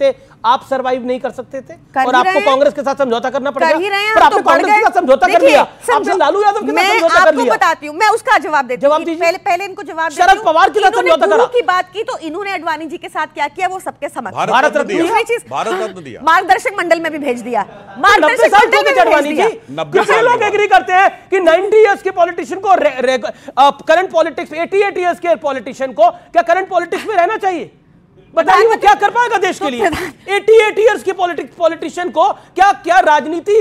थे आप सरवाइव नहीं कर सकते थे और आपको कांग्रेस के साथ समझौता करना पड़ेगा शरद पवार के साथ समझौता की बात की तो इन्होंने अडवाणी जी के साथ क्या किया वो सबके समझ भारत मार्गदर्शक मंडल में भी भेज दिया तो मार्गदर्शक लोग एग्री करते हैं कि के पॉलिटिशियन को करंट पॉलिटिक्स 88 इयर्स के पॉलिटिशियन को क्या करंट पॉलिटिक्स में रहना चाहिए बताइए वो क्या कर पाएगा देश तो के लिए एटी एट ईयर्स के पॉलिटिशियन को क्या क्या राजनीति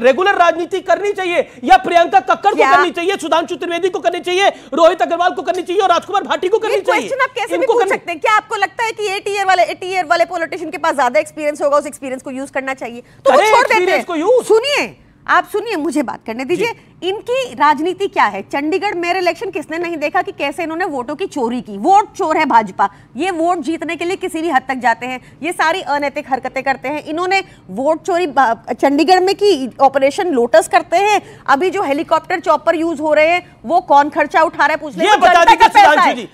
रेगुलर राजनीति करनी चाहिए या प्रियंका कक्कड़ को करनी चाहिए सुधांशु त्रिवेदी को करनी चाहिए रोहित अग्रवाल को करनी चाहिए और राजकुमार भाटी को करनी चाहिए आप कैसे भी सकते हैं क्या आपको लगता है कि एट ईयर वाले एट ईयर वाले पॉलिटिशियन के पास ज्यादा एक्सपीरियंस होगा उस एक्सपीरियंस को यूज करना चाहिए तो सुनिए आप सुनिए मुझे बात करने दीजिए इनकी राजनीति क्या है चंडीगढ़ मेयर इलेक्शन किसने नहीं देखा कि कैसे इन्होंने वोटों की चोरी की वोट चोर है भाजपा ये वोट जीतने के लिए किसी भी हद तक जाते हैं ये सारी अनैतिक हरकतें करते हैं इन्होंने वोट चोरी चंडीगढ़ में की ऑपरेशन लोटस करते हैं अभी जो हेलीकॉप्टर चॉपर यूज हो रहे हैं वो कौन खर्चा उठा रहा है पूछ लेकिन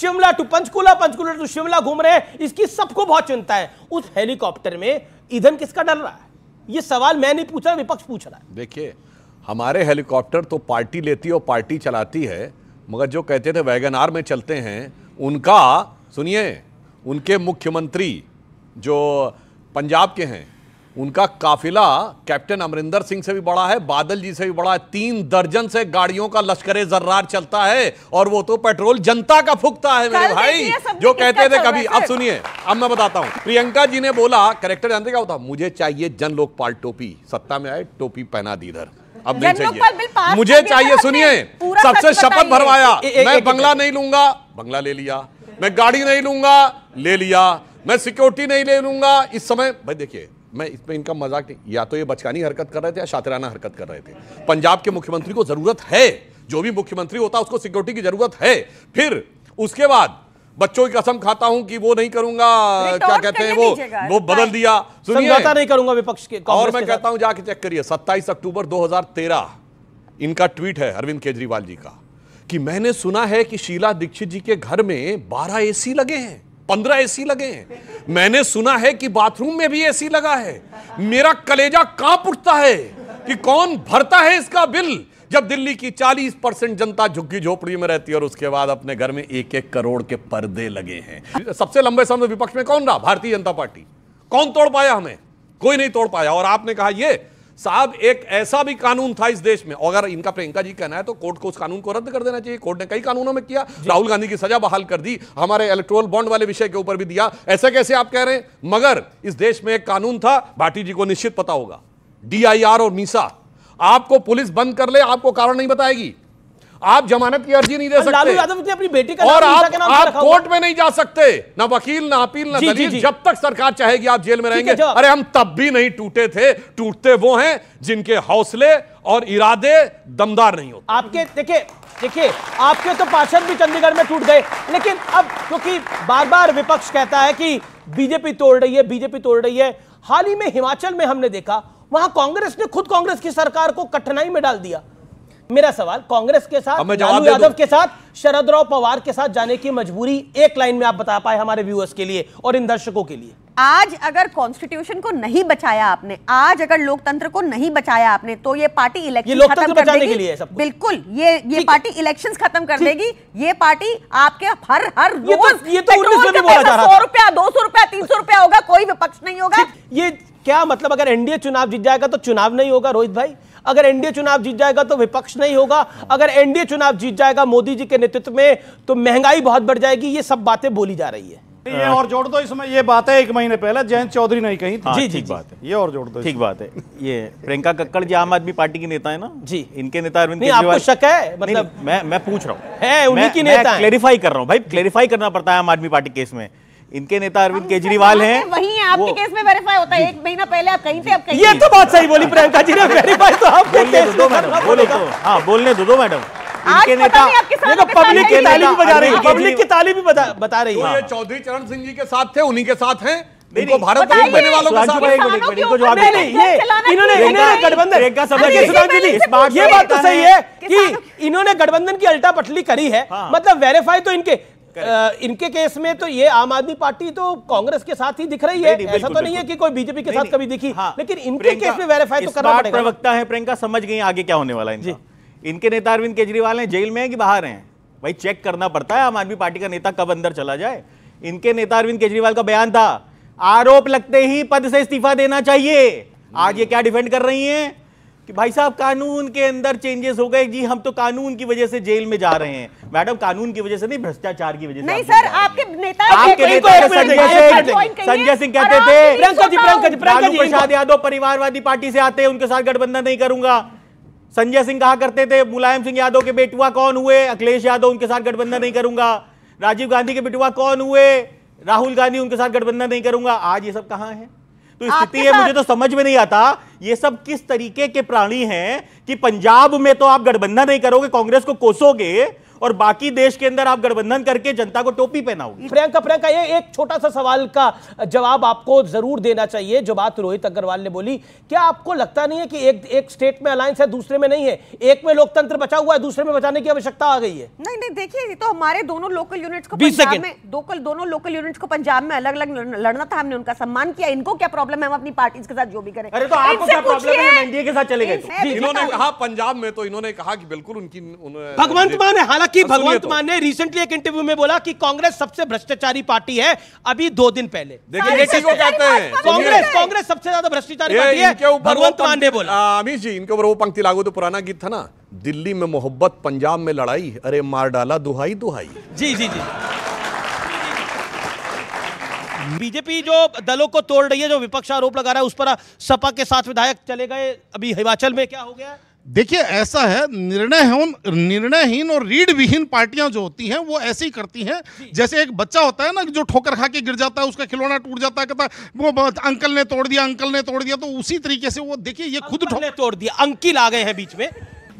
शिमला टू पंचकूला पंचकूला टू शिमला घूम रहे हैं इसकी सबको बहुत चिंता है उस हेलीकॉप्टर में ईंधन किसका डल रहा है ये सवाल मैं नहीं पूछ रहा विपक्ष पूछ रहा है देखिए हमारे हेलीकॉप्टर तो पार्टी लेती है और पार्टी चलाती है मगर जो कहते थे वैगन आर में चलते हैं उनका सुनिए उनके मुख्यमंत्री जो पंजाब के हैं उनका काफिला कैप्टन अमरिंदर सिंह से भी बड़ा है बादल जी से भी बड़ा है तीन दर्जन से गाड़ियों का लश्कर जर्रार चलता है और वो तो पेट्रोल जनता का फूकता है मेरे भाई जो कहते थे कभी अब सुनिए अब मैं बताता हूं प्रियंका जी ने बोला करेक्टर जानते क्या होता मुझे चाहिए जन लोकपाल टोपी सत्ता में आए टोपी पहना दी इधर अब नहीं चाहिए मुझे चाहिए सुनिए सबसे शपथ भरवाया मैं बंगला नहीं लूंगा बंगला ले लिया मैं गाड़ी नहीं लूंगा ले लिया मैं सिक्योरिटी नहीं ले लूंगा इस समय भाई देखिए मैं इसमें इनका मजाक नहीं या तो ये बचकानी हरकत कर रहे थे या शातराना हरकत कर रहे थे पंजाब के मुख्यमंत्री को ज़रूरत है जो भी मुख्यमंत्री होता है उसको सिक्योरिटी की ज़रूरत है फिर उसके बाद बच्चों की कसम खाता हूं कि वो नहीं करूंगा क्या कहते हैं वो वो बदल दिया समझौता नहीं करूंगा विपक्ष के और मैं कहता हूं जाके चेक करिए 27 अक्टूबर 2013 इनका ट्वीट है अरविंद केजरीवाल जी का कि मैंने सुना है कि शीला दीक्षित जी के घर में 12 एसी लगे हैं पंद्रह एसी लगे हैं मैंने सुना है कि बाथरूम में भी एसी लगा है मेरा कलेजा कांप उठता है कि कौन भरता है इसका बिल जब दिल्ली की 40 परसेंट जनता झुग्गी झोपड़ी में रहती है और उसके बाद अपने घर में एक एक करोड़ के पर्दे लगे हैं सबसे लंबे समय विपक्ष में कौन रहा भारतीय जनता पार्टी कौन तोड़ पाया हमें कोई नहीं तोड़ पाया और आपने कहा यह साहब एक ऐसा भी कानून था इस देश में अगर इनका प्रियंका जी कहना है तो कोर्ट को उस कानून को रद्द कर देना चाहिए कोर्ट ने कई कानूनों में किया राहुल गांधी की सजा बहाल कर दी हमारे इलेक्ट्रोल बॉन्ड वाले विषय के ऊपर भी दिया ऐसे कैसे आप कह रहे हैं मगर इस देश में एक कानून था भाटी जी को निश्चित पता होगा डी और मीसा आपको पुलिस बंद कर ले आपको कारण नहीं बताएगी आप जमानत की अर्जी नहीं दे सकते यादव ने अपनी बेटी का और आप, आप कोर्ट में नहीं जा सकते ना वकील ना अपील ना दलील जब तक सरकार चाहेगी आप जेल में रहेंगे अरे हम तब भी नहीं टूटे थे टूटते वो हैं जिनके हौसले और इरादे दमदार नहीं होते आपके देखिए देखिए आपके तो पार्षद भी चंडीगढ़ में टूट गए लेकिन अब क्योंकि बार बार विपक्ष कहता है कि बीजेपी तोड़ रही है बीजेपी तोड़ रही है हाल ही में हिमाचल में हमने देखा वहां कांग्रेस ने खुद कांग्रेस की सरकार को कठिनाई में डाल दिया मेरा सवाल कांग्रेस के साथ लालू यादव के साथ शरद राव पवार के साथ जाने की मजबूरी एक लाइन में आप बता पाए हमारे व्यूअर्स के लिए और इन दर्शकों के लिए आज अगर कॉन्स्टिट्यूशन को नहीं बचाया आपने आज अगर लोकतंत्र को नहीं बचाया आपने तो ये पार्टी इलेक्शन खत्म कर देगी के लिए सब बिल्कुल ये ये पार्टी इलेक्शन खत्म कर देगी ये पार्टी आपके हर हर तो- रोज ये तो, सौ रुपया दो सौ रुपया तीन सौ रुपया होगा कोई विपक्ष नहीं होगा ये क्या मतलब अगर एनडीए चुनाव जीत जाएगा तो चुनाव नहीं होगा रोहित भाई अगर एनडीए चुनाव जीत जाएगा तो विपक्ष नहीं होगा अगर एनडीए चुनाव जीत जाएगा मोदी जी के नेतृत्व में तो महंगाई बहुत बढ़ जाएगी ये सब बातें बोली जा रही है ये और जोड़ दो इसमें ये बात है एक महीने पहले जयंत चौधरी नहीं कही थी हाँ, जी ठीक बात है ये और जोड़ दो ठीक बात है ये प्रियंका कक्कड़ जी आम आदमी पार्टी के नेता है ना जी इनके नेता अरविंद केजरीवाल शक है मतलब मैं मैं पूछ रहा हूँ उन्हीं नेता क्लेरिफाई कर रहा हूँ भाई क्लेरिफाई करना पड़ता है आम आदमी पार्टी केस में इनके नेता अरविंद केजरीवाल हैं वही है आपके केस में वेरीफाई होता है एक महीना पहले आप कहीं थे आप कहीं ये तो बात सही बोली प्रियंका जी ने वेरीफाई तो आपके केस तो तो- हाँ, तो दो मैडम बोले तो बोलने दो दो मैडम इनके नेता ये तो पब्लिक की ताली भी बजा रही है पब्लिक की ताली भी बता रही है चौधरी चरण सिंह जी के साथ थे उन्हीं के साथ हैं भारत वालों जवाब इन्होंने गठबंधन ये बात तो सही है कि इन्होंने गठबंधन की अल्टा पटली करी है हाँ। मतलब वेरीफाई तो इनके इनके केस में तो ये आम आदमी पार्टी तो कांग्रेस के साथ ही दिख रही है नहीं, नहीं, ऐसा तो नहीं है कि कोई बीजेपी के साथ कभी दिखी हाँ, लेकिन इनके केस में वेरीफाई तो करना पड़ेगा प्रवक्ता है प्रियंका समझ गई आगे क्या होने वाला है जी इनके नेता अरविंद केजरीवाल हैं जेल में है कि बाहर हैं भाई चेक करना पड़ता है आम आदमी पार्टी का नेता कब अंदर चला जाए इनके नेता अरविंद केजरीवाल का बयान था आरोप लगते ही पद से इस्तीफा देना चाहिए आज ये क्या डिफेंड कर रही हैं कि भाई साहब कानून के अंदर चेंजेस हो गए जी हम तो कानून की वजह से जेल में जा रहे हैं मैडम कानून की वजह से नहीं भ्रष्टाचार की वजह से नहीं सर आपके नेता आपके नेता संजय सिंह कहते थे प्रसाद यादव परिवारवादी पार्टी से आते हैं उनके साथ गठबंधन नहीं करूंगा संजय सिंह कहा करते थे मुलायम सिंह यादव के बेटुआ कौन हुए अखिलेश यादव उनके साथ गठबंधन नहीं करूंगा राजीव गांधी के बेटुआ कौन हुए राहुल गांधी उनके साथ गठबंधन नहीं करूंगा आज ये सब कहा है तो स्थिति है मुझे तो समझ में नहीं आता ये सब किस तरीके के प्राणी हैं कि पंजाब में तो आप गठबंधन नहीं करोगे कांग्रेस को कोसोगे और बाकी देश के अंदर आप गठबंधन करके जनता को टोपी पहनाओगे प्रियंका प्रियंका ये एक छोटा सा सवाल का जवाब आपको जरूर देना चाहिए जो बात रोहित अग्रवाल ने बोली क्या आपको लगता नहीं है कि एक एक स्टेट में अलायंस है दूसरे में नहीं है एक में लोकतंत्र बचा हुआ है दूसरे में बचाने की आवश्यकता आ गई है नहीं नहीं देखिए तो हमारे दोनों लोकल यूनिट्स को पंजाब में दो दोनों लोकल यूनिट्स को पंजाब में अलग अलग लड़ना था हमने उनका सम्मान किया इनको क्या प्रॉब्लम है हम अपनी पार्टी के साथ जो भी करें अरे तो आपको क्या प्रॉब्लम है एनडीए के साथ चले गए तो। इन्होंने कहा पंजाब में तो इन्होंने कहा कि बिल्कुल उनकी भगवंत मान है हालांकि हालांकि भगवंत तो। मान ने रिसेंटली एक इंटरव्यू में बोला कि कांग्रेस सबसे भ्रष्टाचारी पार्टी है अभी दो दिन पहले देखिए कांग्रेस कांग्रेस सबसे ज्यादा भ्रष्टाचारी पार्टी है भगवंत मान ने बोला अमित जी इनके ऊपर वो पंक्ति लागू तो पुराना गीत था ना दिल्ली में मोहब्बत पंजाब में लड़ाई अरे मार डाला दुहाई दुहाई जी जी जी बीजेपी जो दलों को तोड़ रही है जो विपक्ष आरोप लगा रहा है उस पर सपा के साथ विधायक चले गए अभी हिमाचल में क्या हो गया देखिए ऐसा है निर्णय निर्णयहीन और रीढ़ विहीन पार्टियां जो होती हैं वो ऐसे ही करती हैं जैसे एक बच्चा होता है ना जो ठोकर खा के गिर जाता है उसका खिलौना टूट जाता है कहता वो अंकल ने तोड़ दिया अंकल ने तोड़ दिया तो उसी तरीके से वो देखिए ये खुद तोड़ दिया अंकिल आ गए हैं बीच में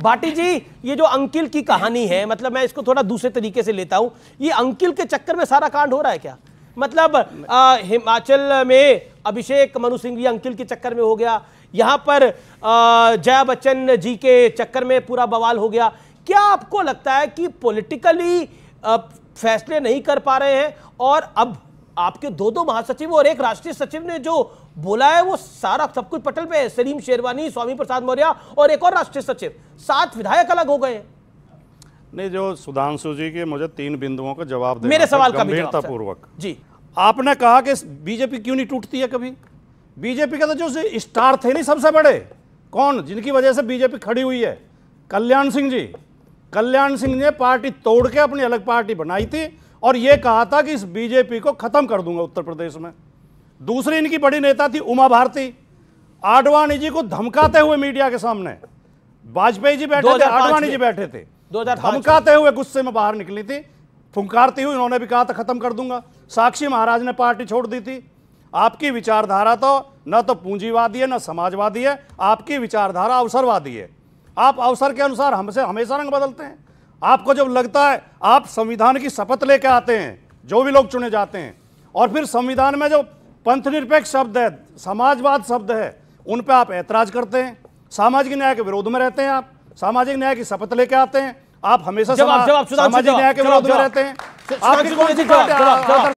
बाटी जी ये जो अंकिल की कहानी है मतलब मैं इसको थोड़ा दूसरे तरीके से लेता हूँ ये अंकिल के चक्कर में सारा कांड हो रहा है क्या मतलब हिमाचल में अभिषेक मनु सिंह भी अंकिल के चक्कर में हो गया यहाँ पर जया बच्चन जी के चक्कर में पूरा बवाल हो गया क्या आपको लगता है कि पॉलिटिकली फैसले नहीं कर पा रहे हैं और अब आपके दो दो महासचिव और एक राष्ट्रीय सचिव ने जो बोला है वो सारा सब कुछ पटल पे है सलीम शेरवानी स्वामी प्रसाद मौर्य और एक और राष्ट्रीय सचिव सात विधायक अलग हो गए नहीं जो सुधांशु जी के मुझे तीन बिंदुओं का जवाब मेरे सवाल का पूर्वक जी आपने कहा कि बीजेपी क्यों नहीं टूटती है कभी बीजेपी के तो जो स्टार थे नहीं सबसे बड़े कौन जिनकी वजह से बीजेपी खड़ी हुई है कल्याण सिंह जी कल्याण सिंह ने पार्टी तोड़ के अपनी अलग पार्टी बनाई थी और यह कहा था कि इस बीजेपी को खत्म कर दूंगा उत्तर प्रदेश में दूसरी इनकी बड़ी नेता थी उमा भारती आडवाणी जी को धमकाते हुए मीडिया के सामने वाजपेयी जी बैठे थे आडवाणी जी बैठे थे धमकाते हुए गुस्से में बाहर निकली थी फुंकारती हुई उन्होंने भी कहा था खत्म कर दूंगा साक्षी महाराज ने पार्टी छोड़ दी थी आपकी विचारधारा तो न तो पूंजीवादी है न समाजवादी है आपकी विचारधारा अवसरवादी है आप अवसर के अनुसार हमसे हमेशा रंग बदलते हैं आपको जब लगता है आप संविधान की शपथ लेके आते हैं जो भी लोग चुने जाते हैं और फिर संविधान में जो पंथ निरपेक्ष शब्द है समाजवाद शब्द है उन पर आप ऐतराज करते हैं सामाजिक न्याय के विरोध में रहते हैं आप सामाजिक न्याय की शपथ लेके आते हैं आप हमेशा सामाजिक न्याय के विरोध में रहते हैं